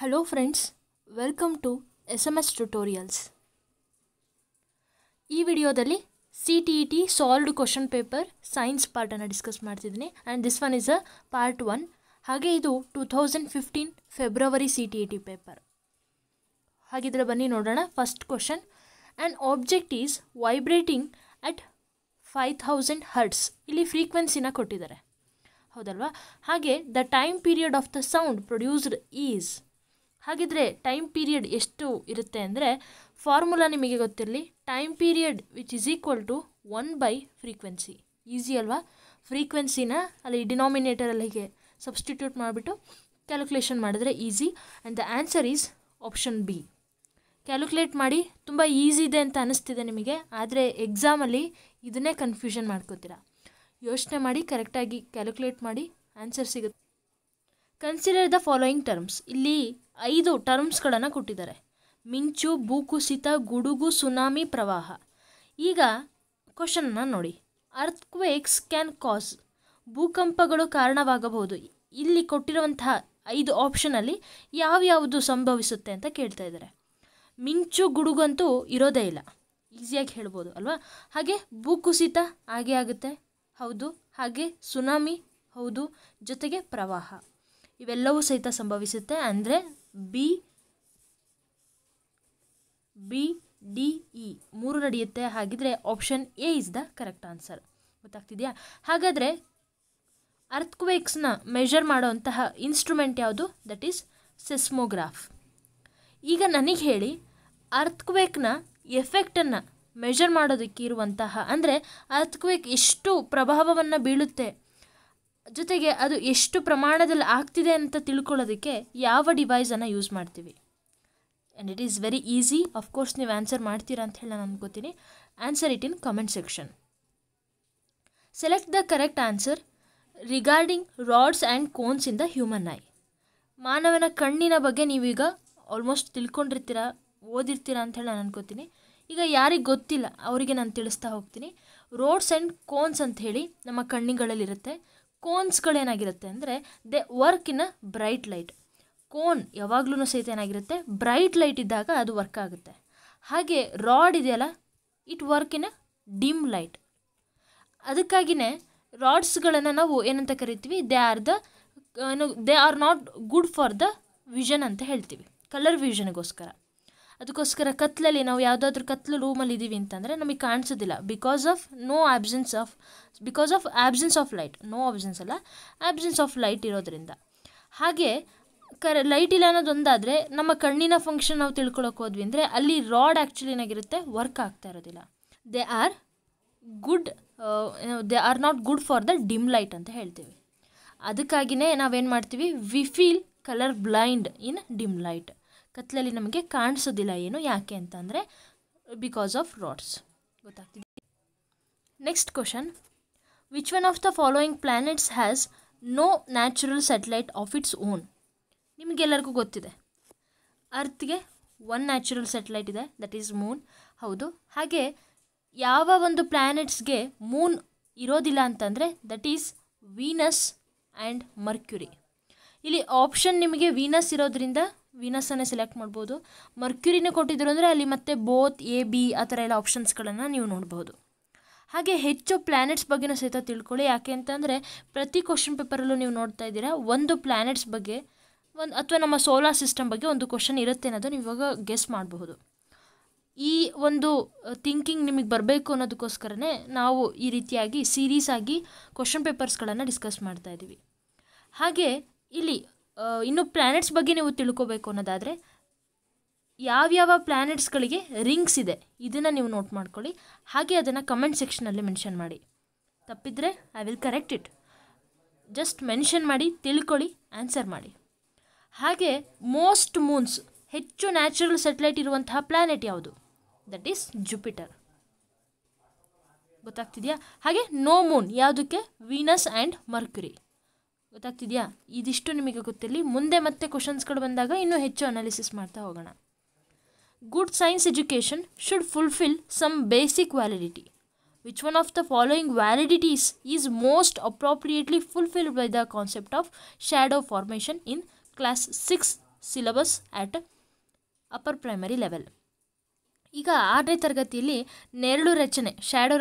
hello friends welcome to S M S tutorials ಈ ವಿಡಿಯೋದಲ್ಲಿ C T E T solved question paper science ಪಾರ್ಟನ್ನು discuss ಮಾಡ್ತಿದ್ದೀನಿ and this one is a part one ಹಾಗೆ ಇದು two thousand fifteen February C T E T paper ಹಾಗಿದ್ರೆ ಬನ್ನಿ ನೋಡೋಣ first question and object is vibrating at five thousand hertz ಇಲ್ಲಿ ಫ್ರೀಕ್ವೆನ್ಸಿನ ಕೊಟ್ಟಿದ್ದಾರೆ ಹೌದಲ್ವಾ ಹಾಗೆ the time period of the sound produced is ಹಾಗಿದ್ರೆ ಟೈಮ್ ಪೀರಿಯಡ್ ಎಷ್ಟು ಇರುತ್ತೆ ಅಂದರೆ ಫಾರ್ಮುಲಾ ನಿಮಗೆ ಗೊತ್ತಿರಲಿ time period which is equal to one by frequency easy ಅಲ್ವಾ ಫ್ರೀಕ್ವೆನ್ಸಿನ ಅಲ್ಲಿ ಹೀಗೆ ಸಬ್ಸ್ಟಿಟ್ಯೂಟ್ ಮಾಡಿಬಿಟ್ಟು ಕ್ಯಾಲ್ಕುಲೇಷನ್ ಮಾಡಿದ್ರೆ easy and the answer is option B calculate ಮಾಡಿ ತುಂಬ ಈಸಿ ಇದೆ ಅಂತ ಅನ್ನಿಸ್ತಿದೆ ನಿಮಗೆ ಆದರೆ ಎಕ್ಸಾಮಲ್ಲಿ ಇದನ್ನೇ ಕನ್ಫ್ಯೂಷನ್ ಮಾಡ್ಕೋತೀರಾ ಯೋಚನೆ ಮಾಡಿ ಕರೆಕ್ಟಾಗಿ ಕ್ಯಾಲ್ಕುಲೇಟ್ ಮಾಡಿ ಆನ್ಸರ್ ಸಿಗುತ್ತೆ ಕನ್ಸಿಡರ್ ದ ಫಾಲೋಯಿಂಗ್ ಟರ್ಮ್ಸ್ ಇಲ್ಲಿ ಐದು ಟರ್ಮ್ಸ್ಗಳನ್ನು ಕೊಟ್ಟಿದ್ದಾರೆ ಮಿಂಚು ಭೂಕುಸಿತ ಗುಡುಗು ಸುನಾಮಿ ಪ್ರವಾಹ ಈಗ ಕ್ವಶನನ್ನು ನೋಡಿ ಅರ್ತ್ಕ್ವೇಕ್ಸ್ ಕ್ಯಾನ್ ಕಾಸ್ ಭೂಕಂಪಗಳು ಕಾರಣವಾಗಬಹುದು ಇಲ್ಲಿ ಕೊಟ್ಟಿರುವಂತಹ ಐದು ಆಪ್ಷನಲ್ಲಿ ಯಾವ್ಯಾವುದು ಸಂಭವಿಸುತ್ತೆ ಅಂತ ಕೇಳ್ತಾ ಇದ್ದಾರೆ ಮಿಂಚು ಗುಡುಗಂತೂ ಇರೋದೇ ಇಲ್ಲ ಈಸಿಯಾಗಿ ಹೇಳ್ಬೋದು ಅಲ್ವಾ ಹಾಗೆ ಭೂಕುಸಿತ ಹಾಗೆ ಆಗುತ್ತೆ ಹೌದು ಹಾಗೆ ಸುನಾಮಿ ಹೌದು ಜೊತೆಗೆ ಪ್ರವಾಹ ಇವೆಲ್ಲವೂ ಸಹಿತ ಸಂಭವಿಸುತ್ತೆ ಅಂದರೆ ಬಿ ಬಿ ಡಿ ಇ ಮೂರು ನಡೆಯುತ್ತೆ ಹಾಗಿದ್ರೆ option A is the correct answer ಗೊತ್ತಾಗ್ತಿದೆಯಾ ಹಾಗಾದರೆ ಅರ್ತ್ಕ್ವೇಕ್ಸ್ನ ಮೆಜರ್ ಮಾಡುವಂತಹ ಇನ್ಸ್ಟ್ರೂಮೆಂಟ್ ಯಾವುದು ದಟ್ ಈಸ್ ಸೆಸ್ಮೋಗ್ರಾಫ್ ಈಗ ನನಗೆ ಹೇಳಿ ಅರ್ತ್ಕ್ವೇಕ್ನ ಎಫೆಕ್ಟನ್ನು ಮೆಜರ್ ಮಾಡೋದಕ್ಕೆ ಇರುವಂತಹ ಅಂದರೆ ಅರ್ತ್ಕ್ವೇಕ್ ಎಷ್ಟು ಪ್ರಭಾವವನ್ನು ಬೀಳುತ್ತೆ ಜೊತೆಗೆ ಅದು ಎಷ್ಟು ಪ್ರಮಾಣದಲ್ಲಿ ಆಗ್ತಿದೆ ಅಂತ ತಿಳ್ಕೊಳ್ಳೋದಕ್ಕೆ ಯಾವ ಡಿವೈಸನ್ನು ಯೂಸ್ ಮಾಡ್ತೀವಿ and it is very easy of course ನೀವು ಆನ್ಸರ್ ಮಾಡ್ತೀರಾ ಅಂತ ಹೇಳಿ ನಾನು ಅನ್ಕೋತೀನಿ answer it in comment section select the correct answer regarding rods and cones in the human eye ಮಾನವನ ಕಣ್ಣಿನ ಬಗ್ಗೆ ನೀವೀಗ ಆಲ್ಮೋಸ್ಟ್ ತಿಳ್ಕೊಂಡಿರ್ತೀರ ಓದಿರ್ತೀರಾ ಅಂತ ನಾನು ಅನ್ಕೋತೀನಿ ಈಗ ಯಾರಿಗೆ ಗೊತ್ತಿಲ್ಲ ಅವರಿಗೆ ನಾನು ತಿಳಿಸ್ತಾ ಹೋಗ್ತೀನಿ ರೋಡ್ಸ್ ಆ್ಯಂಡ್ ಕೋನ್ಸ್ ಅಂಥೇಳಿ ನಮ್ಮ ಕಣ್ಣಿಗಳಲ್ಲಿರುತ್ತೆ ಕೋನ್ಸ್ಗಳೇನಾಗಿರುತ್ತೆ ಅಂದರೆ they work in a bright light cone ಯಾವಾಗಲೂ ಸಹಿತ ಏನಾಗಿರುತ್ತೆ ಬ್ರೈಟ್ ಲೈಟ್ ಇದ್ದಾಗ ಅದು ವರ್ಕ್ ಆಗುತ್ತೆ ಹಾಗೆ ರಾಡ್ ಇದೆಯಲ್ಲ it work in a dim light ಅದಕ್ಕಾಗಿಯೇ ರಾಡ್ಸ್ಗಳನ್ನು ನಾವು ಏನಂತ ಕರಿತೀವಿ they are the they are not good for the vision ಅಂತ ಹೇಳ್ತೀವಿ ಕಲರ್ ವಿಷನ್ಗೋಸ್ಕರ ಅದಕ್ಕೋಸ್ಕರ ಕತ್ಲಲ್ಲಿ ನಾವು ಯಾವುದಾದ್ರೂ ಕತ್ಲು ರೂಮಲ್ಲಿ ಇದ್ದೀವಿ ಅಂತಂದರೆ ನಮಗೆ ಕಾಣಿಸೋದಿಲ್ಲ because of no absence of because of absence of light no absence ಅಲ್ಲ ಆಬ್ಸೆನ್ಸ್ ಆಫ್ ಲೈಟ್ ಇರೋದ್ರಿಂದ ಹಾಗೆ ಕರ ಲೈಟ್ ಇಲ್ಲ ಅನ್ನೋದೊಂದಾದರೆ ನಮ್ಮ ಕಣ್ಣಿನ ಫಂಕ್ಷನ್ ನಾವು ತಿಳ್ಕೊಳಕ್ಕೆ ಹೋದ್ವಿ ಅಂದರೆ ಅಲ್ಲಿ ರಾಡ್ ಆ್ಯಕ್ಚುಲಿ ಏನಾಗಿರುತ್ತೆ ವರ್ಕ್ ಆಗ್ತಾ ಇರೋದಿಲ್ಲ they are good they are not good for the dim light ಅಂತ ಹೇಳ್ತೀವಿ ಅದಕ್ಕಾಗಿಯೇ ನಾವೇನು ಮಾಡ್ತೀವಿ we feel colour blind in dim light ಕತ್ತಲಲ್ಲಿ ನಮಗೆ ಕಾಣಿಸೋದಿಲ್ಲ ಏನು ಯಾಕೆ ಅಂತಂದರೆ ಬಿಕಾಸ್ ಆಫ್ ರಾಡ್ಸ್ ಗೊತ್ತಾಗ್ತಿದೆ next question which one of the following planets has no natural satellite of its own ನಿಮಗೆಲ್ಲರಿಗೂ ಗೊತ್ತಿದೆ ಅರ್ತ್ಗೆ ಒನ್ ನ್ಯಾಚುರಲ್ ಸ್ಯಾಟಲೈಟ್ ಇದೆ ದಟ್ ಈಸ್ ಮೂನ್ ಹೌದು ಹಾಗೆ ಯಾವ ಒಂದು ಪ್ಲ್ಯಾನೆಟ್ಸ್ಗೆ ಮೂನ್ ಇರೋದಿಲ್ಲ ಅಂತಂದರೆ that is Venus and Mercury ಇಲ್ಲಿ ಆಪ್ಷನ್ ನಿಮಗೆ ವೀನಸ್ ಇರೋದ್ರಿಂದ ವಿನಸ್ಸನ್ನೇ ಸೆಲೆಕ್ಟ್ ಮಾಡ್ಬೋದು ಮರ್ಕ್ಯೂರಿನೇ ಕೊಟ್ಟಿದ್ರು ಅಂದರೆ ಅಲ್ಲಿ ಮತ್ತೆ ಬೋತ್ ಎ ಬಿ ಆ ಥರ ಎಲ್ಲ ಆಪ್ಷನ್ಸ್ಗಳನ್ನು ನೀವು ನೋಡ್ಬೋದು ಹಾಗೆ ಹೆಚ್ಚು ಪ್ಲ್ಯಾನೆಟ್ಸ್ ಬಗ್ಗೆನೂ ಸಹಿತ ತಿಳ್ಕೊಳ್ಳಿ ಯಾಕೆ ಅಂತಂದರೆ ಪ್ರತಿ ಕ್ವಶನ್ ಪೇಪರಲ್ಲೂ ನೀವು ನೋಡ್ತಾ ಇದ್ದೀರಾ ಒಂದು ಪ್ಲ್ಯಾನೆಟ್ಸ್ ಬಗ್ಗೆ ಒಂದು ಅಥವಾ ನಮ್ಮ ಸೋಲಾರ್ ಸಿಸ್ಟಮ್ ಬಗ್ಗೆ ಒಂದು ಕ್ವಶನ್ ಇರುತ್ತೆ ಅನ್ನೋದು ನೀವು ಇವಾಗ ಗೆಸ್ ಮಾಡಬಹುದು ಈ ಒಂದು ಥಿಂಕಿಂಗ್ ನಿಮಗೆ ಬರಬೇಕು ಅನ್ನೋದಕ್ಕೋಸ್ಕರನೇ ನಾವು ಈ ರೀತಿಯಾಗಿ ಸೀರೀಸ್ ಆಗಿ ಕ್ವಶನ್ ಪೇಪರ್ಸ್ಗಳನ್ನು ಡಿಸ್ಕಸ್ ಮಾಡ್ತಾ ಇದ್ದೀವಿ ಹಾಗೆ ಇಲ್ಲಿ ಇನ್ನು ಪ್ಲ್ಯಾನೆಟ್ಸ್ ಬಗ್ಗೆ ನೀವು ತಿಳ್ಕೊಬೇಕು ಅನ್ನೋದಾದರೆ ಯಾವ್ಯಾವ ಪ್ಲ್ಯಾನೆಟ್ಸ್ಗಳಿಗೆ ರಿಂಗ್ಸ್ ಇದೆ ಇದನ್ನು ನೀವು ನೋಟ್ ಮಾಡ್ಕೊಳ್ಳಿ ಹಾಗೆ ಅದನ್ನು ಕಮೆಂಟ್ ಸೆಕ್ಷನಲ್ಲಿ ಮೆನ್ಷನ್ ಮಾಡಿ ತಪ್ಪಿದರೆ I will correct it just mention ಮಾಡಿ ತಿಳ್ಕೊಳ್ಳಿ ಆನ್ಸರ್ ಮಾಡಿ ಹಾಗೆ ಮೋಸ್ಟ್ ಮೂನ್ಸ್ ಹೆಚ್ಚು ನ್ಯಾಚುರಲ್ ಸೆಟಲೈಟ್ ಇರುವಂತಹ ಪ್ಲ್ಯಾನೆಟ್ ಯಾವುದು ದಟ್ ಈಸ್ ಜುಪಿಟರ್ ಗೊತ್ತಾಗ್ತಿದೆಯಾ ಹಾಗೆ ನೋ ಮೂನ್ ಯಾವುದಕ್ಕೆ ವೀನಸ್ ಆ್ಯಂಡ್ ಮರ್ಕ್ಯುರಿ ಗೊತ್ತಾಗ್ತಿದೆಯಾ ಇದಿಷ್ಟು ನಿಮಗೆ ಗೊತ್ತಿರಲಿ ಮುಂದೆ ಮತ್ತೆ ಕ್ವಶನ್ಸ್ಗಳು ಬಂದಾಗ ಇನ್ನೂ ಹೆಚ್ಚು ಅನಾಲಿಸಿಸ್ ಮಾಡ್ತಾ ಹೋಗೋಣ good science education should fulfil some basic validity which one of the following validities is most appropriately fulfilled by the concept of shadow formation in class six syllabus at upper primary level ಈಗ ಆರನೇ ತರಗತಿಯಲ್ಲಿ ನೆರಳು ರಚನೆ shadow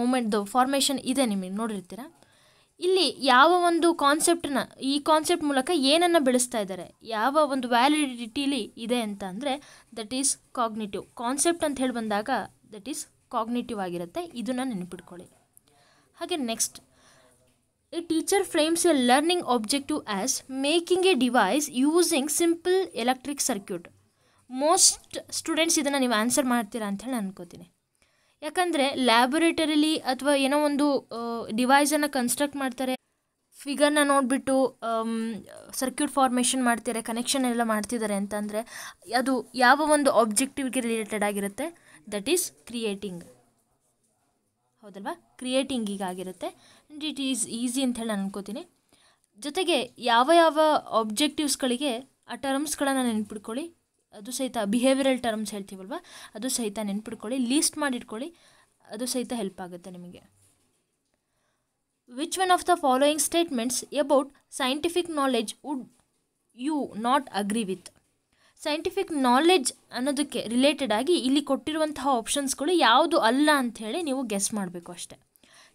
ಮೂಮೆಂಟ್ದು formation ಇದೆ ನಿಮಗೆ ನೋಡಿರ್ತೀರಾ ಇಲ್ಲಿ ಯಾವ ಒಂದು ಕಾನ್ಸೆಪ್ಟನ್ನ ಈ ಕಾನ್ಸೆಪ್ಟ್ ಮೂಲಕ ಏನನ್ನು ಬೆಳೆಸ್ತಾ ಇದ್ದಾರೆ ಯಾವ ಒಂದು ವ್ಯಾಲಿಡಿಟಿಲಿ ಇದೆ ಅಂತ ಅಂದರೆ ದಟ್ ಈಸ್ ಕಾಗ್ನಿಟಿವ್ ಕಾನ್ಸೆಪ್ಟ್ ಅಂತ ಹೇಳಿ ಬಂದಾಗ ದಟ್ ಈಸ್ ಕಾಗ್ನಿಟಿವ್ ಆಗಿರುತ್ತೆ ಇದನ್ನು ನೆನಪಿಟ್ಕೊಳ್ಳಿ ಹಾಗೆ next a teacher frames a learning objective as making a device using simple electric circuit most students ಇದನ್ನು ನೀವು ಆನ್ಸರ್ ಮಾಡ್ತೀರಾ ಅಂತ ಹೇಳಿ ಅನ್ಕೋತೀನಿ ಯಾಕಂದರೆ ಲ್ಯಾಬೊರೇಟರಿಲಿ ಅಥವಾ ಏನೋ ಒಂದು ಡಿವೈಸನ್ನು ಕನ್ಸ್ಟ್ರಕ್ಟ್ ಮಾಡ್ತಾರೆ ಫಿಗರ್ನ ನೋಡಿಬಿಟ್ಟು ಸರ್ಕ್ಯೂಟ್ ಫಾರ್ಮೇಷನ್ ಮಾಡ್ತಾರೆ ಕನೆಕ್ಷನ್ ಎಲ್ಲ ಮಾಡ್ತಿದ್ದಾರೆ ಅಂತಂದರೆ ಅದು ಯಾವ ಒಂದು ಆಬ್ಜೆಕ್ಟಿವ್ಗೆ ರಿಲೇಟೆಡ್ ಆಗಿರುತ್ತೆ ದಟ್ ಈಸ್ ಕ್ರಿಯೇಟಿಂಗ್ ಹೌದಲ್ವಾ ಕ್ರಿಯೇಟಿಂಗ್ ಈಗಾಗಿರುತ್ತೆ ಆ್ಯಂಡ್ ಇಟ್ ಈಸ್ ಈಸಿ ಅಂತ ಹೇಳಿ ನಾನು ಅನ್ಕೋತೀನಿ ಜೊತೆಗೆ ಯಾವ ಯಾವ ಆಬ್ಜೆಕ್ಟಿವ್ಸ್ಗಳಿಗೆ ಆ ಟರ್ಮ್ಸ್ಗಳನ್ನು ನೆನ್ಪಿಟ್ಕೊಳ್ಳಿ ಅದು ಸಹಿತ ಬಿಹೇವಿಯರಲ್ ಟರ್ಮ್ಸ್ ಹೇಳ್ತೀವಲ್ವ ಅದು ಸಹಿತ ನೆನ್ಪಿಟ್ಕೊಳ್ಳಿ ಲೀಸ್ಟ್ ಮಾಡಿಟ್ಕೊಳ್ಳಿ ಅದು ಸಹಿತ ಹೆಲ್ಪ್ ಆಗುತ್ತೆ ನಿಮಗೆ which one of the following statements about scientific knowledge would you not agree with scientific knowledge ಅನ್ನೋದಕ್ಕೆ ರಿಲೇಟೆಡ್ ಆಗಿ ಇಲ್ಲಿ ಕೊಟ್ಟಿರುವಂತಹ ಆಪ್ಷನ್ಸ್ಗಳು ಯಾವುದು ಅಲ್ಲ ಅಂಥೇಳಿ ನೀವು ಗೆಸ್ ಮಾಡಬೇಕು ಅಷ್ಟೆ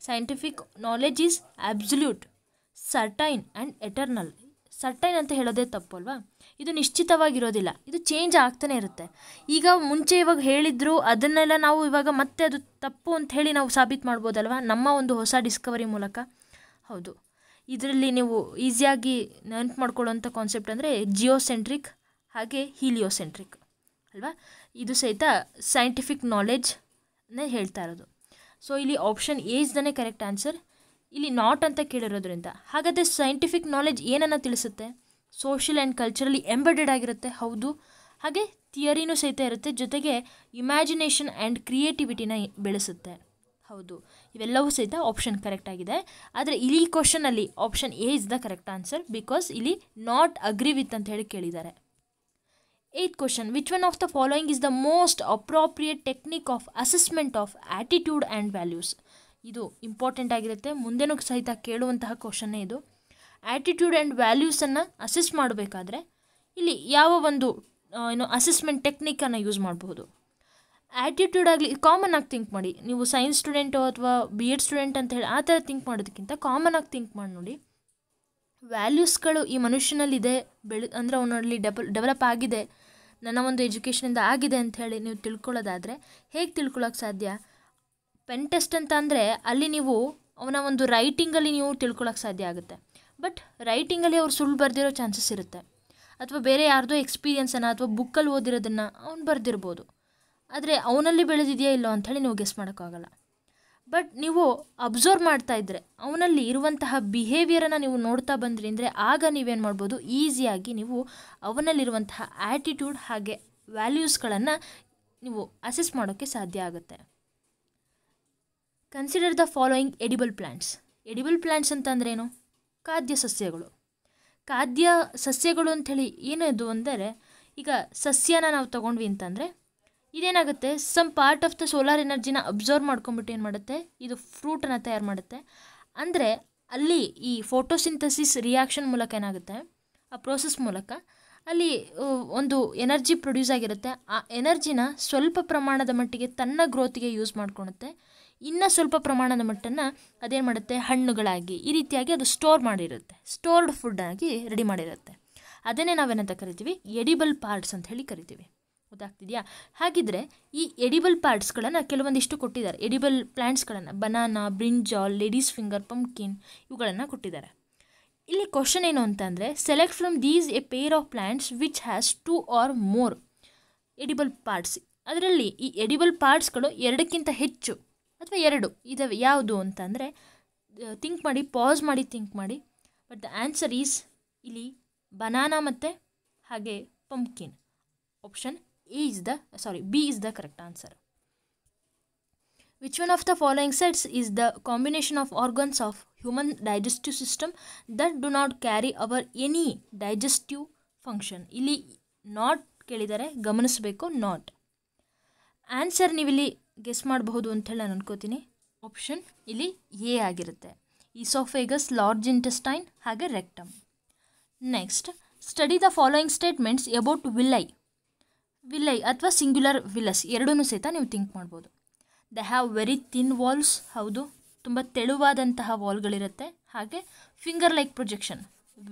scientific knowledge is absolute certain and eternal certain ಅಂತ ಹೇಳೋದೇ ತಪ್ಪಲ್ವಾ ಇದು ನಿಶ್ಚಿತವಾಗಿರೋದಿಲ್ಲ ಇದು ಚೇಂಜ್ ಆಗ್ತಾನೆ ಇರುತ್ತೆ ಈಗ ಮುಂಚೆ ಇವಾಗ ಹೇಳಿದ್ರು ಅದನ್ನೆಲ್ಲ ನಾವು ಇವಾಗ ಮತ್ತೆ ಅದು ತಪ್ಪು ಅಂತ ಹೇಳಿ ನಾವು ಸಾಬೀತು ಮಾಡ್ಬೋದಲ್ವ ನಮ್ಮ ಒಂದು ಹೊಸ ಡಿಸ್ಕವರಿ ಮೂಲಕ ಹೌದು ಇದರಲ್ಲಿ ನೀವು ಈಸಿಯಾಗಿ ನೆನ್ಪು ಮಾಡ್ಕೊಳ್ಳೋಂಥ ಕಾನ್ಸೆಪ್ಟ್ ಅಂದರೆ ಜಿಯೋಸೆಂಟ್ರಿಕ್ ಹಾಗೆ ಹೀಲಿಯೋಸೆಂಟ್ರಿಕ್ ಅಲ್ವಾ ಇದು ಸಹಿತ ಸೈಂಟಿಫಿಕ್ ನಾಲೆಜ್ನೇ ಹೇಳ್ತಾ ಇರೋದು ಸೊ ಇಲ್ಲಿ ಆಪ್ಷನ್ ದನೇ ಕರೆಕ್ಟ್ ಆನ್ಸರ್ ಇಲ್ಲಿ ನಾಟ್ ಅಂತ ಕೇಳಿರೋದ್ರಿಂದ ಹಾಗಾದರೆ ಸೈಂಟಿಫಿಕ್ ನಾಲೆಜ್ ಏನನ್ನು ತಿಳಿಸುತ್ತೆ ಸೋಷಿಯಲ್ ಆ್ಯಂಡ್ ಕಲ್ಚರಲಿ ಎಂಬೆಡೆಡ್ ಆಗಿರುತ್ತೆ ಹೌದು ಹಾಗೆ ಥಿಯರಿನೂ ಸಹಿತ ಇರುತ್ತೆ ಜೊತೆಗೆ ಇಮ್ಯಾಜಿನೇಷನ್ ಆ್ಯಂಡ್ ಕ್ರಿಯೇಟಿವಿಟಿನ ಬೆಳೆಸುತ್ತೆ ಹೌದು ಇವೆಲ್ಲವೂ ಸಹಿತ ಆಪ್ಷನ್ ಕರೆಕ್ಟ್ ಆಗಿದೆ ಆದರೆ ಇಲ್ಲಿ ಕ್ವಶನಲ್ಲಿ option A is the correct answer because ಇಲ್ಲಿ ನಾಟ್ ಅಗ್ರಿ ವಿತ್ ಅಂತ ಹೇಳಿ ಕೇಳಿದ್ದಾರೆ eighth question which one of the following is the most appropriate technique of assessment of attitude and values ಇದು ಇಂಪಾರ್ಟೆಂಟ್ ಆಗಿರುತ್ತೆ ಮುಂದೆನೂ ಸಹಿತ ಕೇಳುವಂತಹ ಕ್ವಶನ್ನೇ ಇದು ಆ್ಯಟಿಟ್ಯೂಡ್ ಆ್ಯಂಡ್ ವ್ಯಾಲ್ಯೂಸನ್ನು ಅಸೆಸ್ ಮಾಡಬೇಕಾದ್ರೆ ಇಲ್ಲಿ ಯಾವ ಒಂದು ಏನು ಅಸೆಸ್ಮೆಂಟ್ ಟೆಕ್ನಿಕನ್ನು ಯೂಸ್ ಮಾಡಬಹುದು ಆ್ಯಟಿಟ್ಯೂಡ್ ಆಗಲಿ ಕಾಮನ್ ಆಗಿ ಥಿಂಕ್ ಮಾಡಿ ನೀವು ಸೈನ್ಸ್ ಸ್ಟೂಡೆಂಟು ಅಥವಾ ಬಿ ಎಡ್ ಸ್ಟೂಡೆಂಟ್ ಅಂತ ಹೇಳಿ ಆ ಥರ ಥಿಂಕ್ ಮಾಡೋದಕ್ಕಿಂತ ಕಾಮನ್ ಆಗಿ ಥಿಂಕ್ ಮಾಡಿ ನೋಡಿ ವ್ಯಾಲ್ಯೂಸ್ಗಳು ಈ ಮನುಷ್ಯನಲ್ಲಿದೆ ಬೆಳೆ ಅಂದರೆ ಅವನಲ್ಲಿ ಡೆಪ ಡೆವಲಪ್ ಆಗಿದೆ ನನ್ನ ಒಂದು ಎಜುಕೇಷನಿಂದ ಆಗಿದೆ ಅಂತ ಹೇಳಿ ನೀವು ತಿಳ್ಕೊಳ್ಳೋದಾದರೆ ಹೇಗೆ ತಿಳ್ಕೊಳ್ಳೋಕೆ ಸಾಧ್ಯ ಪೆನ್ ಟೆಸ್ಟ್ ಅಂತ ಅಂದರೆ ಅಲ್ಲಿ ನೀವು ಅವನ ಒಂದು ರೈಟಿಂಗಲ್ಲಿ ನೀವು ತಿಳ್ಕೊಳ್ಳೋಕೆ ಸಾಧ್ಯ ಆಗುತ್ತೆ ಬಟ್ ರೈಟಿಂಗಲ್ಲಿ ಅವ್ರು ಸುಳ್ಳು ಬರೆದಿರೋ ಚಾನ್ಸಸ್ ಇರುತ್ತೆ ಅಥವಾ ಬೇರೆ ಯಾರ್ದೋ ಎಕ್ಸ್ಪೀರಿಯನ್ಸನ್ನು ಅಥವಾ ಬುಕ್ಕಲ್ಲಿ ಓದಿರೋದನ್ನು ಅವ್ನು ಬರೆದಿರ್ಬೋದು ಆದರೆ ಅವನಲ್ಲಿ ಬೆಳೆದಿದೆಯಾ ಇಲ್ಲೋ ಅಂಥೇಳಿ ನೀವು ಗೆಸ್ ಮಾಡೋಕ್ಕಾಗಲ್ಲ ಬಟ್ ನೀವು ಅಬ್ಸರ್ವ್ ಮಾಡ್ತಾ ಇದ್ದರೆ ಅವನಲ್ಲಿ ಇರುವಂತಹ ಬಿಹೇವಿಯರನ್ನು ನೀವು ನೋಡ್ತಾ ಬಂದ್ರಿ ಅಂದರೆ ಆಗ ನೀವೇನು ಮಾಡ್ಬೋದು ಈಸಿಯಾಗಿ ನೀವು ಅವನಲ್ಲಿರುವಂತಹ ಆ್ಯಟಿಟ್ಯೂಡ್ ಹಾಗೆ ವ್ಯಾಲ್ಯೂಸ್ಗಳನ್ನು ನೀವು ಅಸೆಸ್ ಮಾಡೋಕ್ಕೆ ಸಾಧ್ಯ ಆಗುತ್ತೆ consider the following edible plants edible plants ಅಂತಂದ್ರೇನು ಖಾದ್ಯ ಸಸ್ಯಗಳು ಖಾದ್ಯ ಸಸ್ಯಗಳು ಅಂಥೇಳಿ ಏನದು ಅಂದರೆ ಈಗ ಸಸ್ಯನ ನಾವು ತಗೊಂಡ್ವಿ ಅಂತಂದರೆ ಇದೇನಾಗುತ್ತೆ some part of the solar ಎನರ್ಜಿನ ಅಬ್ಸರ್ವ್ ಮಾಡ್ಕೊಂಬಿಟ್ಟು ಏನು ಮಾಡುತ್ತೆ ಇದು ಫ್ರೂಟನ್ನು ತಯಾರು ಮಾಡುತ್ತೆ ಅಂದರೆ ಅಲ್ಲಿ ಈ ಫೋಟೋಸಿಂಥಸಿಸ್ ರಿಯಾಕ್ಷನ್ ಮೂಲಕ ಏನಾಗುತ್ತೆ ಆ ಪ್ರೋಸೆಸ್ ಮೂಲಕ ಅಲ್ಲಿ ಒಂದು ಎನರ್ಜಿ ಪ್ರೊಡ್ಯೂಸ್ ಆಗಿರುತ್ತೆ ಆ ಎನರ್ಜಿನ ಸ್ವಲ್ಪ ಪ್ರಮಾಣದ ಮಟ್ಟಿಗೆ ತನ್ನ ಗ್ರೋತಿಗೆ ಯೂಸ್ ಮಾಡ್ಕೊಳುತ್ತೆ ಇನ್ನೂ ಸ್ವಲ್ಪ ಪ್ರಮಾಣದ ಮಟ್ಟನ್ನು ಅದೇನು ಮಾಡುತ್ತೆ ಹಣ್ಣುಗಳಾಗಿ ಈ ರೀತಿಯಾಗಿ ಅದು ಸ್ಟೋರ್ ಮಾಡಿರುತ್ತೆ ಸ್ಟೋರ್ಡ್ ಫುಡ್ ಆಗಿ ರೆಡಿ ಮಾಡಿರುತ್ತೆ ಅದನ್ನೇ ನಾವೇನಂತ ಕರಿತೀವಿ ಎಡಿಬಲ್ ಪಾರ್ಟ್ಸ್ ಅಂತ ಹೇಳಿ ಕರಿತೀವಿ ಗೊತ್ತಾಗ್ತಿದೆಯಾ ಹಾಗಿದ್ರೆ ಈ ಎಡಿಬಲ್ ಪಾರ್ಟ್ಸ್ಗಳನ್ನು ಕೆಲವೊಂದಿಷ್ಟು ಕೊಟ್ಟಿದ್ದಾರೆ ಎಡಿಬಲ್ ಪ್ಲ್ಯಾಂಟ್ಸ್ಗಳನ್ನು banana brinjal ladies finger pumpkin ಇವುಗಳನ್ನು ಕೊಟ್ಟಿದ್ದಾರೆ ಇಲ್ಲಿ ಕ್ವಶನ್ ಏನು ಅಂತಂದರೆ select from these a pair of plants which has two or more edible parts ಅದರಲ್ಲಿ ಈ ಎಡಿಬಲ್ ಪಾರ್ಟ್ಸ್ಗಳು ಎರಡಕ್ಕಿಂತ ಹೆಚ್ಚು ಅಥವಾ ಎರಡು ಇದು ಯಾವುದು ಅಂತಂದರೆ ಥಿಂಕ್ ಮಾಡಿ ಪಾಸ್ ಮಾಡಿ ಥಿಂಕ್ ಮಾಡಿ ಬಟ್ ದ ಆನ್ಸರ್ ಈಸ್ ಇಲ್ಲಿ ಬನಾನಾ ಮತ್ತು ಹಾಗೆ pumpkin option A is the sorry B is the correct answer which one of the following sets is the combination of organs of human digestive system that do not carry our any digestive function ಇಲ್ಲಿ not ಕೇಳಿದರೆ ಗಮನಿಸಬೇಕು not answer ನೀವಿಲ್ಲಿ guess ಮಾಡಬಹುದು ಅಂಥೇಳಿ ನಾನು ಅನ್ಕೋತೀನಿ option ಇಲ್ಲಿ A ಆಗಿರುತ್ತೆ ಈಸೋಫೇಗಸ್ ಲಾರ್ಜ್ ಇಂಟೆಸ್ಟೈನ್ ಹಾಗೆ rectum next study the following statements about villi villi ಅಥವಾ ಸಿಂಗ್ಯುಲರ್ ವಿಲಸ್ ಎರಡೂ ಸಹಿತ ನೀವು ಥಿಂಕ್ ಮಾಡ್ಬೋದು they have very thin walls ಹೌದು ತುಂಬ ತೆಳುವಾದಂತಹ ವಾಲ್ಗಳಿರುತ್ತೆ ಹಾಗೆ ಫಿಂಗರ್ ಲೈಕ್ ಪ್ರೊಜೆಕ್ಷನ್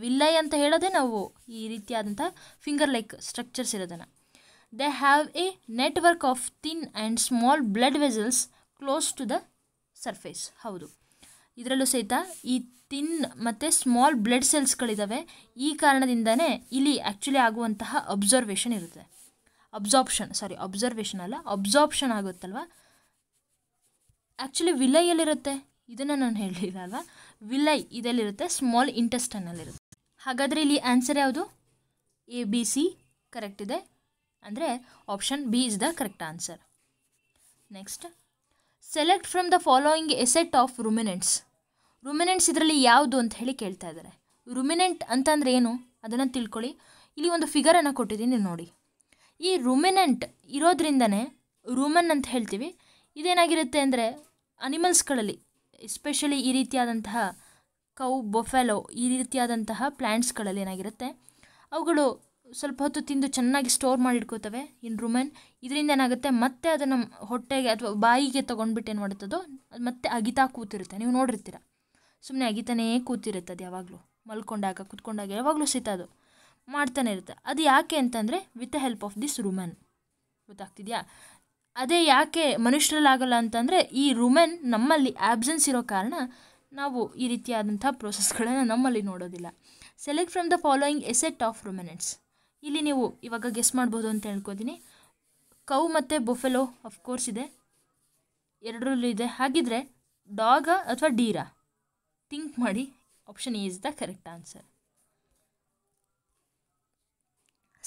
ವಿಲ್ಲೈ ಅಂತ ಹೇಳೋದೇ ನಾವು ಈ ರೀತಿಯಾದಂಥ ಫಿಂಗರ್ ಲೈಕ್ ಸ್ಟ್ರಕ್ಚರ್ಸ್ ಇರೋದನ್ನು They have a network of thin and small blood vessels close to the surface ಹೌದು ಇದರಲ್ಲೂ ಸಹಿತ ಈ ತಿನ್ ಮತ್ತು ಸ್ಮಾಲ್ ಬ್ಲಡ್ ಸೆಲ್ಸ್ಗಳಿದ್ದಾವೆ ಈ ಕಾರಣದಿಂದನೇ ಇಲ್ಲಿ ಆ್ಯಕ್ಚುಲಿ ಆಗುವಂತಹ ಅಬ್ಸರ್ವೇಷನ್ ಇರುತ್ತೆ ಅಬ್ಸಾರ್ಪ್ಷನ್ ಸಾರಿ ಅಬ್ಸರ್ವೇಷನ್ ಅಲ್ಲ ಅಬ್ಸಾರ್ಪ್ಷನ್ ಆಗುತ್ತಲ್ವ ಆ್ಯಕ್ಚುಲಿ ವಿಲೈ ಎಲ್ಲಿರುತ್ತೆ ಇದನ್ನು ನಾನು ಹೇಳಿಲ್ಲ ಅಲ್ವಾ ವಿಲೈ ಇದೆಲ್ಲಿರುತ್ತೆ ಸ್ಮಾಲ್ ಇಂಟೆಸ್ಟೈನಲ್ಲಿರುತ್ತೆ ಹಾಗಾದರೆ ಇಲ್ಲಿ ಆನ್ಸರ್ ಯಾವುದು ಎ ಬಿ ಸಿ ಕರೆಕ್ಟ್ ಇದೆ ಅಂದರೆ option B is the correct answer next select from the following a set of ruminants ruminants ಇದರಲ್ಲಿ ಯಾವುದು ಅಂತ ಹೇಳಿ ಕೇಳ್ತಾ ಇದ್ದಾರೆ ರುಮಿನೆಂಟ್ ಅಂತಂದರೆ ಏನು ಅದನ್ನು ತಿಳ್ಕೊಳ್ಳಿ ಇಲ್ಲಿ ಒಂದು ಫಿಗರನ್ನು ಕೊಟ್ಟಿದ್ದೀನಿ ನೋಡಿ ಈ ರುಮಿನೆಂಟ್ ಇರೋದ್ರಿಂದನೇ ರೂಮನ್ ಅಂತ ಹೇಳ್ತೀವಿ ಇದೇನಾಗಿರುತ್ತೆ ಅಂದರೆ ಅನಿಮಲ್ಸ್ಗಳಲ್ಲಿ ಎಸ್ಪೆಷಲಿ ಈ ರೀತಿಯಾದಂತಹ ಕೌ ಬೊಫೆಲೋ ಈ ರೀತಿಯಾದಂತಹ ಪ್ಲ್ಯಾಂಟ್ಸ್ಗಳಲ್ಲಿ ಏನಾಗಿರುತ್ತೆ ಅವುಗಳು ಸ್ವಲ್ಪ ಹೊತ್ತು ತಿಂದು ಚೆನ್ನಾಗಿ ಸ್ಟೋರ್ ಮಾಡಿ ಇಟ್ಕೋತವೆ ಇನ್ ರುಮೆನ್ ಇದರಿಂದ ಏನಾಗುತ್ತೆ ಮತ್ತೆ ಅದನ್ನು ಹೊಟ್ಟೆಗೆ ಅಥವಾ ಬಾಯಿಗೆ ತೊಗೊಂಡ್ಬಿಟ್ಟು ಏನು ಮಾಡುತ್ತದೋ ಅದು ಮತ್ತೆ ಅಗಿತಾ ಕೂತಿರುತ್ತೆ ನೀವು ನೋಡಿರ್ತೀರ ಸುಮ್ಮನೆ ಅಗಿತಾನೇ ಕೂತಿರುತ್ತೆ ಅದು ಯಾವಾಗಲೂ ಮಲ್ಕೊಂಡಾಗ ಕೂತ್ಕೊಂಡಾಗ ಯಾವಾಗಲೂ ಸಿತ ಅದು ಮಾಡ್ತಾನೆ ಇರುತ್ತೆ ಅದು ಯಾಕೆ ಅಂತಂದರೆ with the help of this rumen ಗೊತ್ತಾಗ್ತಿದೆಯಾ ಅದೇ ಯಾಕೆ ಮನುಷ್ಯರಲ್ಲಾಗಲ್ಲ ಅಂತಂದರೆ ಈ ರುಮೆನ್ ನಮ್ಮಲ್ಲಿ ಆಬ್ಸೆನ್ಸ್ ಇರೋ ಕಾರಣ ನಾವು ಈ ರೀತಿಯಾದಂಥ ಪ್ರೋಸೆಸ್ಗಳನ್ನು ನಮ್ಮಲ್ಲಿ ನೋಡೋದಿಲ್ಲ select from the following a set of ruminants ಇಲ್ಲಿ ನೀವು ಇವಾಗ ಗೆಸ್ ಮಾಡ್ಬೋದು ಅಂತ ಹೇಳ್ಕೊತೀನಿ ಕೌ ಮತ್ತು ಬೊಫೆಲೋ ಅಫ್ಕೋರ್ಸ್ ಇದೆ ಎರಡರಲ್ಲೂ ಇದೆ ಹಾಗಿದ್ರೆ ಡಾಗ ಅಥವಾ ಡೀರ ಥಿಂಕ್ ಮಾಡಿ option is the correct answer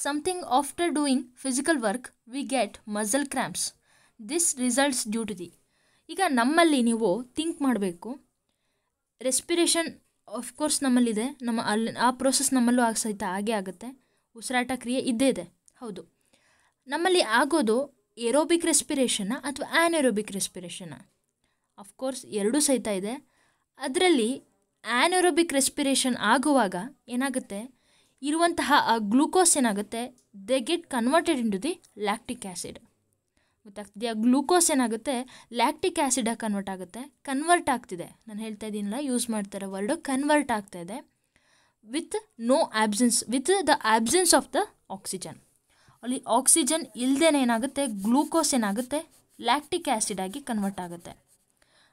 something after doing physical work we get muscle cramps this results due to the ಈಗ ನಮ್ಮಲ್ಲಿ ನೀವು ಥಿಂಕ್ ಮಾಡಬೇಕು ರೆಸ್ಪಿರೇಷನ್ ಆಫ್ಕೋರ್ಸ್ ನಮ್ಮಲ್ಲಿದೆ ನಮ್ಮ ಅಲ್ಲಿ ಆ ಪ್ರೋಸೆಸ್ ನಮ್ಮಲ್ಲೂ ಆಗ ಸಹಿತ ಹಾಗೇ ಆಗುತ್ತೆ ಉಸಿರಾಟ ಕ್ರಿಯೆ ಇದ್ದೇ ಇದೆ ಹೌದು ನಮ್ಮಲ್ಲಿ ಆಗೋದು ಏರೋಬಿಕ್ ರೆಸ್ಪಿರೇಷನ್ನ ಅಥವಾ ಆ್ಯನರೋಬಿಕ್ ರೆಸ್ಪಿರೇಷನ್ನ ಅಫ್ಕೋರ್ಸ್ ಎರಡೂ ಸಹಿತ ಇದೆ ಅದರಲ್ಲಿ ಆ್ಯನೆರೋಬಿಕ್ ರೆಸ್ಪಿರೇಷನ್ ಆಗುವಾಗ ಏನಾಗುತ್ತೆ ಇರುವಂತಹ ಆ ಗ್ಲೂಕೋಸ್ ಏನಾಗುತ್ತೆ they get converted into the lactic acid ಗೊತ್ತಾಗ್ತಿದೆ ಆ ಗ್ಲೂಕೋಸ್ ಏನಾಗುತ್ತೆ ಲ್ಯಾಕ್ಟಿಕ್ ಆ್ಯಸಿಡಾಗಿ ಕನ್ವರ್ಟ್ ಆಗುತ್ತೆ ಕನ್ವರ್ಟ್ ಆಗ್ತಿದೆ ನಾನು ಹೇಳ್ತಾ ಇದ್ದೀನಲ್ಲ ಯೂಸ್ ಮಾಡ್ತಾರೆ ವರ್ಡು ಕನ್ವರ್ಟ್ ಆಗ್ತಾಯಿದೆ with no absence with the absence of the oxygen ಅಲ್ಲಿ ಆಕ್ಸಿಜನ್ ಇಲ್ಲದೇನೆ ಏನಾಗುತ್ತೆ ಗ್ಲೂಕೋಸ್ ಏನಾಗುತ್ತೆ ಲ್ಯಾಕ್ಟಿಕ್ ಆ್ಯಸಿಡ್ ಆಗಿ ಕನ್ವರ್ಟ್ ಆಗುತ್ತೆ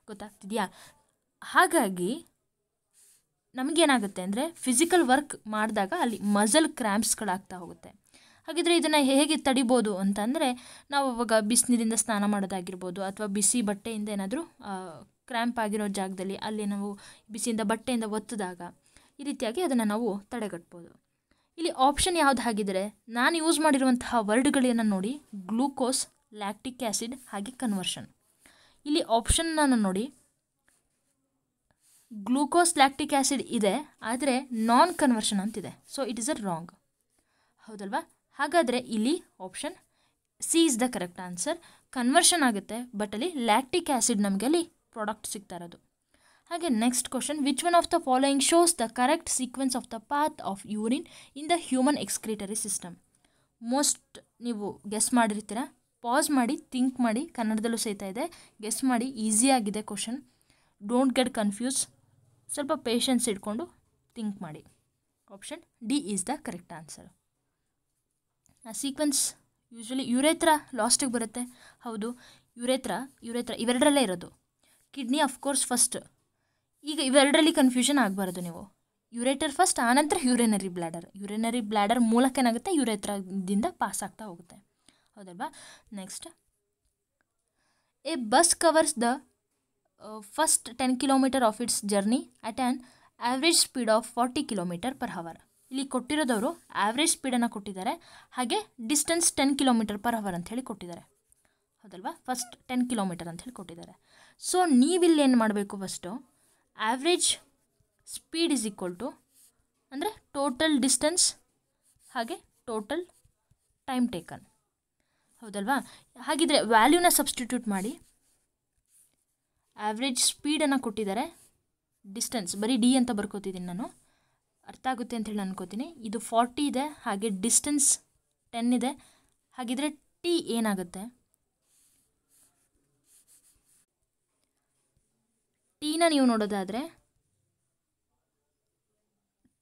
ಗೊತ್ತಾಗ್ತಿದೆಯಾ ಹಾಗಾಗಿ ನಮಗೇನಾಗುತ್ತೆ ಅಂದರೆ ಫಿಸಿಕಲ್ ವರ್ಕ್ ಮಾಡಿದಾಗ ಅಲ್ಲಿ ಮಜಲ್ ಕ್ರ್ಯಾಂಪ್ಸ್ಗಳಾಗ್ತಾ ಹೋಗುತ್ತೆ ಹಾಗಿದ್ರೆ ಇದನ್ನು ಹೇಗೆ ತಡಿಬೋದು ಅಂತಂದರೆ ನಾವು ಅವಾಗ ಬಿಸಿನೀರಿಂದ ಸ್ನಾನ ಮಾಡೋದಾಗಿರ್ಬೋದು ಅಥವಾ ಬಿಸಿ ಬಟ್ಟೆಯಿಂದ ಏನಾದರೂ ಕ್ರ್ಯಾಂಪ್ ಆಗಿರೋ ಜಾಗದಲ್ಲಿ ಅಲ್ಲಿ ನಾವು ಬಿಸಿಯಿಂದ ಬಟ್ಟೆಯಿಂದ ಒತ್ತಿದಾಗ ಈ ರೀತಿಯಾಗಿ ಅದನ್ನು ನಾವು ತಡೆಗಟ್ಬೋದು ಇಲ್ಲಿ ಆಪ್ಷನ್ ಯಾವ್ದು ಹಾಗಿದ್ರೆ ನಾನು ಯೂಸ್ ಮಾಡಿರುವಂತಹ ವರ್ಡ್ಗಳೇನ ನೋಡಿ ಗ್ಲೂಕೋಸ್ ಲ್ಯಾಕ್ಟಿಕ್ ಆ್ಯಸಿಡ್ ಹಾಗೆ ಕನ್ವರ್ಷನ್ ಇಲ್ಲಿ ಆಪ್ಷನ್ನನ್ನು ನೋಡಿ ಗ್ಲೂಕೋಸ್ ಲ್ಯಾಕ್ಟಿಕ್ ಆ್ಯಸಿಡ್ ಇದೆ ಆದರೆ ನಾನ್ ಕನ್ವರ್ಷನ್ ಅಂತಿದೆ so it is a wrong ಹೌದಲ್ವಾ ಹಾಗಾದರೆ ಇಲ್ಲಿ option C is the correct answer conversion ಆಗುತ್ತೆ ಬಟ್ ಅಲ್ಲಿ ಲ್ಯಾಕ್ಟಿಕ್ ಆ್ಯಸಿಡ್ ನಮಗೆ ಅಲ್ಲಿ ಪ್ರಾಡಕ್ಟ್ ಸಿಗ್ತಾ ಇರೋದು ಹಾಗೆ next question which one of the following shows the correct sequence of the path of urine in the human excretory system most ನೀವು guess ಮಾಡಿರ್ತೀರ pass ಮಾಡಿ think ಮಾಡಿ ಕನ್ನಡದಲ್ಲೂ ಸಹಿತ ಇದೆ ಗೆಸ್ ಮಾಡಿ ಈಸಿಯಾಗಿದೆ ಕ್ವಶನ್ ಡೋಂಟ್ ಗೆಟ್ ಕನ್ಫ್ಯೂಸ್ ಸ್ವಲ್ಪ ಪೇಷನ್ಸ್ ಇಟ್ಕೊಂಡು ಥಿಂಕ್ ಮಾಡಿ option D is the correct answer sequence usually urethra ಲಾಸ್ಟಿಗೆ ಬರುತ್ತೆ ಹೌದು ಯುರೇತ್ರ ಯುರೇತ್ರ ಇವೆರಡರಲ್ಲೇ ಇರೋದು ಕಿಡ್ನಿ ಕೋರ್ಸ್ ಫಸ್ಟ್ ಈಗ ಇವೆರಡರಲ್ಲಿ ಕನ್ಫ್ಯೂಷನ್ ಆಗಬಾರ್ದು ನೀವು ಯುರೇಟರ್ ಫಸ್ಟ್ ಆನಂತರ ಯುರೇನರಿ ಬ್ಲ್ಯಾಡರ್ ಯುರೇನರಿ ಬ್ಲ್ಯಾಡರ್ ಮೂಲಕ ಏನಾಗುತ್ತೆ ಯುರೇತ್ರದಿಂದ ಪಾಸ್ ಆಗ್ತಾ ಹೋಗುತ್ತೆ ಹೌದಲ್ವಾ next a bus covers the first ten kilometer of its journey at an average speed of forty kilometer per hour ಇಲ್ಲಿ ಕೊಟ್ಟಿರೋದವರು ಆ್ಯಾವ್ರೇಜ್ ಸ್ಪೀಡನ್ನು ಕೊಟ್ಟಿದ್ದಾರೆ ಹಾಗೆ distance ten kilometer per hour ಅಂತ ಹೇಳಿ ಕೊಟ್ಟಿದ್ದಾರೆ ಹೌದಲ್ವಾ ಫಸ್ಟ್ ಟೆನ್ ಕಿಲೋಮೀಟರ್ ಅಂತ ಹೇಳಿ ಕೊಟ್ಟಿದ್ದಾರೆ ಸೊ ನೀವಿಲ್ಲಿ ಏನು ಮಾಡಬೇಕು first average speed is equal to ಅಂದರೆ ಟೋಟಲ್ ಡಿಸ್ಟೆನ್ಸ್ ಹಾಗೆ ಟೋಟಲ್ ಟೈಮ್ ಟೇಕನ್ ಹೌದಲ್ವಾ ಹಾಗಿದ್ರೆ ವ್ಯಾಲ್ಯೂನ ಸಬ್ಸ್ಟಿಟ್ಯೂಟ್ ಮಾಡಿ ಆವ್ರೇಜ್ ಸ್ಪೀಡನ್ನು ಕೊಟ್ಟಿದ್ದಾರೆ ಡಿಸ್ಟೆನ್ಸ್ ಬರೀ ಡಿ ಅಂತ ಬರ್ಕೋತಿದ್ದೀನಿ ನಾನು ಅರ್ಥ ಆಗುತ್ತೆ ಅಂತ ಹೇಳಿ ಅನ್ಕೋತೀನಿ ಇದು ಫಾರ್ಟಿ ಇದೆ ಹಾಗೆ ಡಿಸ್ಟೆನ್ಸ್ ಟೆನ್ ಇದೆ ಹಾಗಿದ್ರೆ ಟಿ ಏನಾಗುತ್ತೆ ಟೀನ ನೀವು ನೋಡೋದಾದರೆ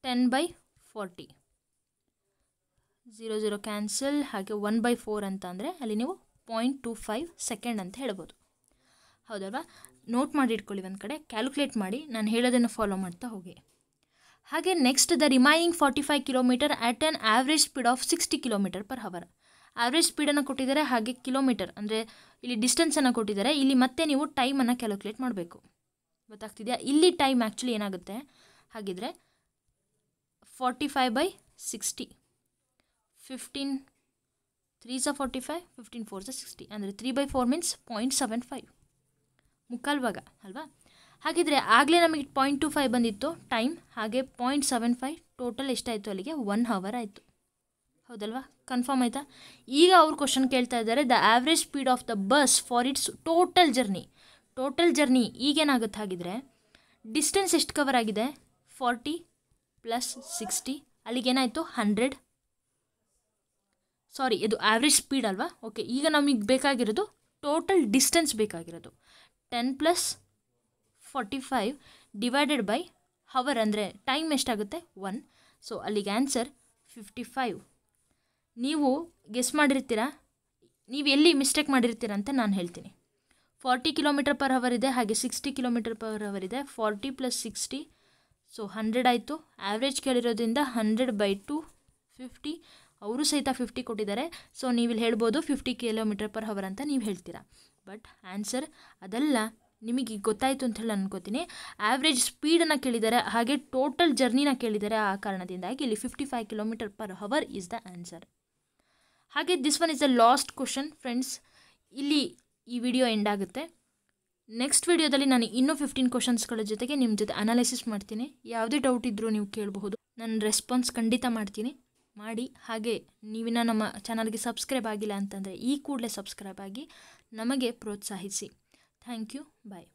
ten by forty zero zero cancel ಹಾಗೆ ಒನ್ ಬೈ ಫೋರ್ ಅಂತ ಅಂದರೆ ಅಲ್ಲಿ ನೀವು ಪಾಯಿಂಟ್ ಟು ಫೈವ್ ಸೆಕೆಂಡ್ ಅಂತ ಹೇಳ್ಬೋದು ಹೌದಲ್ವಾ ನೋಟ್ ಮಾಡಿ ಇಟ್ಕೊಳ್ಳಿ ಒಂದು ಕಡೆ ಕ್ಯಾಲ್ಕುಲೇಟ್ ಮಾಡಿ ನಾನು ಹೇಳೋದನ್ನು ಫಾಲೋ ಮಾಡ್ತಾ ಹೋಗಿ ಹಾಗೆ next the remaining forty five kilometer at an average speed of sixty kilometer per hour average ಸ್ಪೀಡನ್ನು ಕೊಟ್ಟಿದ್ದಾರೆ ಹಾಗೆ ಕಿಲೋಮೀಟರ್ ಅಂದರೆ ಇಲ್ಲಿ ಡಿಸ್ಟೆನ್ಸನ್ನು ಕೊಟ್ಟಿದ್ದಾರೆ ಇಲ್ಲಿ ಮತ್ತೆ ನೀವು ಟೈಮನ್ನು ಕ್ಯಾಲ್ಕುಲೇಟ್ ಮಾಡಬೇಕು ಗೊತ್ತಾಗ್ತಿದೆಯಾ ಇಲ್ಲಿ ಟೈಮ್ ಆ್ಯಕ್ಚುಲಿ ಏನಾಗುತ್ತೆ ಹಾಗಿದ್ರೆ forty five by sixty fifteen three ಸ ಫೋರ್ಟಿ ಫೈವ್ ಫಿಫ್ಟೀನ್ ಫೋರ್ ಸ ಸಿಕ್ಸ್ಟಿ ಅಂದರೆ three by four means point seven five ಮುಕ್ಕಾಲು ಅಲ್ವಾ ಹಾಗಿದ್ರೆ ಆಗಲೇ ನಮಗೆ ಪಾಯಿಂಟ್ ಟು ಫೈವ್ ಬಂದಿತ್ತು ಟೈಮ್ ಹಾಗೆ ಪಾಯಿಂಟ್ ಸೆವೆನ್ ಫೈವ್ ಟೋಟಲ್ ಎಷ್ಟಾಯಿತು ಅಲ್ಲಿಗೆ ಒನ್ ಹವರ್ ಆಯಿತು ಹೌದಲ್ವಾ ಕನ್ಫರ್ಮ್ ಆಯಿತಾ ಈಗ ಅವ್ರು ಕ್ವಶನ್ ಕೇಳ್ತಾ ಇದ್ದಾರೆ the average speed of the bus for its total journey total journey ಈಗೇನಾಗುತ್ತೆ ಹಾಗಿದ್ರೆ ಡಿಸ್ಟೆನ್ಸ್ ಎಷ್ಟು ಕವರ್ ಆಗಿದೆ ಫಾರ್ಟಿ ಪ್ಲಸ್ ಸಿಕ್ಸ್ಟಿ ಅಲ್ಲಿಗೇನಾಯಿತು ಹಂಡ್ರೆಡ್ ಸಾರಿ ಇದು ಆ್ಯವ್ರೇಜ್ ಸ್ಪೀಡ್ ಅಲ್ವಾ ಓಕೆ ಈಗ ನಮಗೆ ಬೇಕಾಗಿರೋದು ಟೋಟಲ್ ಡಿಸ್ಟೆನ್ಸ್ ಬೇಕಾಗಿರೋದು ten plus forty five divided by hour ಅಂದರೆ ಟೈಮ್ ಎಷ್ಟಾಗುತ್ತೆ ಒನ್ ಸೊ ಅಲ್ಲಿಗೆ ಆನ್ಸರ್ ಫಿಫ್ಟಿ ಫೈವ್ ನೀವು ಗೆಸ್ ಮಾಡಿರ್ತೀರಾ ನೀವು ಎಲ್ಲಿ ಮಿಸ್ಟೇಕ್ ಮಾಡಿರ್ತೀರ ಅಂತ ನಾನು ಹೇಳ್ತೀನಿ ಫಾರ್ಟಿ ಕಿಲೋಮೀಟರ್ ಪರ್ ಹವರ್ ಇದೆ ಹಾಗೆ ಸಿಕ್ಸ್ಟಿ ಕಿಲೋಮೀಟರ್ ಪರ್ ಅವರ್ ಇದೆ forty plus sixty so hundred ಆಯಿತು ಆ್ಯಾವ್ರೇಜ್ ಕೇಳಿರೋದ್ರಿಂದ ಹಂಡ್ರೆಡ್ ಬೈ ಟು ಫಿಫ್ಟಿ ಅವರು ಸಹಿತ ಫಿಫ್ಟಿ ಕೊಟ್ಟಿದ್ದಾರೆ ಸೊ ನೀವಿಲ್ಲಿ ಹೇಳ್ಬೋದು ಫಿಫ್ಟಿ ಕಿಲೋಮೀಟರ್ ಪರ್ ಹವರ್ ಅಂತ ನೀವು ಹೇಳ್ತೀರಾ ಬಟ್ ಆನ್ಸರ್ ಅದೆಲ್ಲ ನಿಮಗೆ ಗೊತ್ತಾಯಿತು ಅಂತ ಹೇಳಿ ಅನ್ಕೋತೀನಿ ಆ್ಯಾವ್ರೇಜ್ ಸ್ಪೀಡನ್ನು ಕೇಳಿದ್ದಾರೆ ಹಾಗೆ ಟೋಟಲ್ ಜರ್ನಿನ ಕೇಳಿದ್ದಾರೆ ಆ ಕಾರಣದಿಂದಾಗಿ ಇಲ್ಲಿ fifty five kilometer per hour is the answer ಹಾಗೆ this one is the last question friends ಇಲ್ಲಿ ಈ ವಿಡಿಯೋ ಎಂಡ್ ಆಗುತ್ತೆ ನೆಕ್ಸ್ಟ್ ವಿಡಿಯೋದಲ್ಲಿ ನಾನು ಇನ್ನೂ ಫಿಫ್ಟೀನ್ ಕ್ವಶನ್ಸ್ಗಳ ಜೊತೆಗೆ ನಿಮ್ಮ ಜೊತೆ ಅನಾಲಿಸಿಸ್ ಮಾಡ್ತೀನಿ ಯಾವುದೇ ಡೌಟ್ ಇದ್ದರೂ ನೀವು ಕೇಳಬಹುದು ನನ್ನ ರೆಸ್ಪಾನ್ಸ್ ಖಂಡಿತ ಮಾಡ್ತೀನಿ ಮಾಡಿ ಹಾಗೆ ನೀವಿನ ನಮ್ಮ ಚಾನಲ್ಗೆ ಸಬ್ಸ್ಕ್ರೈಬ್ ಆಗಿಲ್ಲ ಅಂತಂದರೆ ಈ ಕೂಡಲೇ ಸಬ್ಸ್ಕ್ರೈಬ್ ಆಗಿ ನಮಗೆ ಪ್ರೋತ್ಸಾಹಿಸಿ ಥ್ಯಾಂಕ್ ಯು ಬಾಯ್